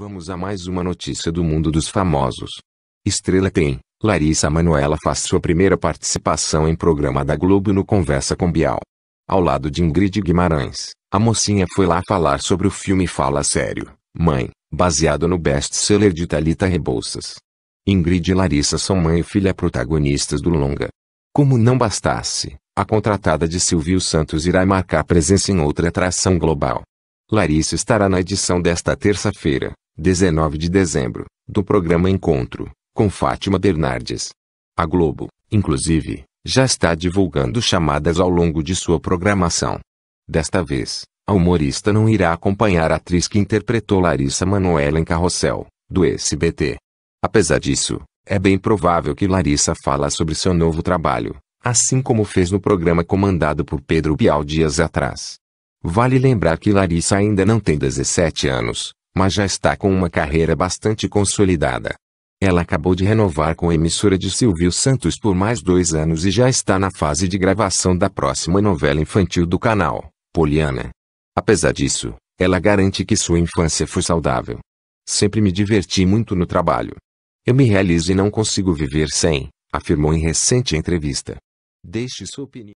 Vamos a mais uma notícia do mundo dos famosos. Estrela tem. Larissa Manoela faz sua primeira participação em programa da Globo no Conversa com Bial. Ao lado de Ingrid Guimarães, a mocinha foi lá falar sobre o filme Fala Sério, Mãe, baseado no best-seller de Talita Rebouças. Ingrid e Larissa são mãe e filha protagonistas do longa. Como não bastasse, a contratada de Silvio Santos irá marcar presença em outra atração global. Larissa estará na edição desta terça-feira, 19 de dezembro, do programa Encontro, com Fátima Bernardes. A Globo, inclusive, já está divulgando chamadas ao longo de sua programação. Desta vez, a humorista não irá acompanhar a atriz que interpretou Larissa Manoela em Carrossel, do SBT. Apesar disso, é bem provável que Larissa fala sobre seu novo trabalho, assim como fez no programa comandado por Pedro Bial dias atrás. Vale lembrar que Larissa ainda não tem 17 anos, mas já está com uma carreira bastante consolidada. Ela acabou de renovar com a emissora de Silvio Santos por mais dois anos e já está na fase de gravação da próxima novela infantil do canal, Poliana. Apesar disso, ela garante que sua infância foi saudável. Sempre me diverti muito no trabalho. Eu me realizo e não consigo viver sem, afirmou em recente entrevista. Deixe sua opinião.